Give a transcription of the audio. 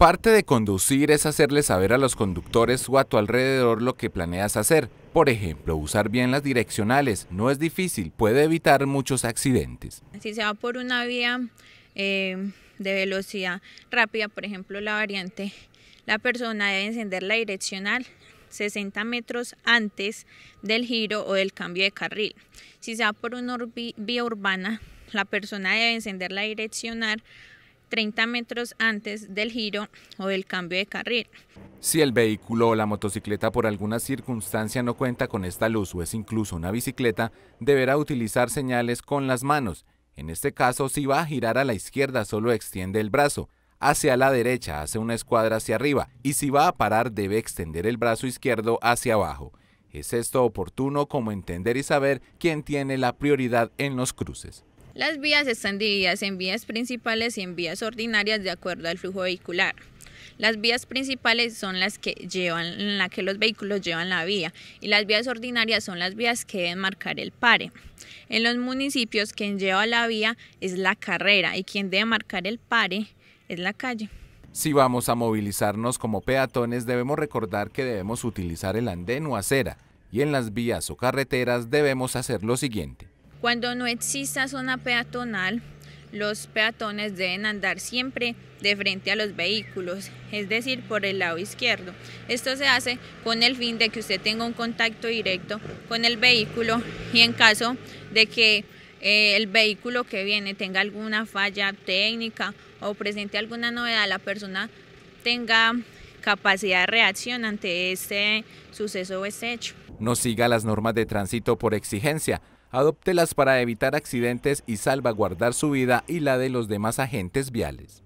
parte de conducir es hacerle saber a los conductores o a tu alrededor lo que planeas hacer. Por ejemplo, usar bien las direccionales no es difícil, puede evitar muchos accidentes. Si se va por una vía eh, de velocidad rápida, por ejemplo, la variante, la persona debe encender la direccional 60 metros antes del giro o del cambio de carril. Si se va por una vía urbana, la persona debe encender la direccional 30 metros antes del giro o del cambio de carril. Si el vehículo o la motocicleta por alguna circunstancia no cuenta con esta luz o es incluso una bicicleta, deberá utilizar señales con las manos. En este caso, si va a girar a la izquierda, solo extiende el brazo. Hacia la derecha, hace una escuadra hacia arriba. Y si va a parar, debe extender el brazo izquierdo hacia abajo. Es esto oportuno como entender y saber quién tiene la prioridad en los cruces. Las vías están divididas en vías principales y en vías ordinarias de acuerdo al flujo vehicular. Las vías principales son las que llevan, en las que los vehículos llevan la vía y las vías ordinarias son las vías que deben marcar el pare. En los municipios quien lleva la vía es la carrera y quien debe marcar el pare es la calle. Si vamos a movilizarnos como peatones debemos recordar que debemos utilizar el andén o acera y en las vías o carreteras debemos hacer lo siguiente. Cuando no exista zona peatonal, los peatones deben andar siempre de frente a los vehículos, es decir, por el lado izquierdo. Esto se hace con el fin de que usted tenga un contacto directo con el vehículo y en caso de que eh, el vehículo que viene tenga alguna falla técnica o presente alguna novedad, la persona tenga capacidad de reacción ante este suceso o este hecho. No siga las normas de tránsito por exigencia adóptelas para evitar accidentes y salvaguardar su vida y la de los demás agentes viales.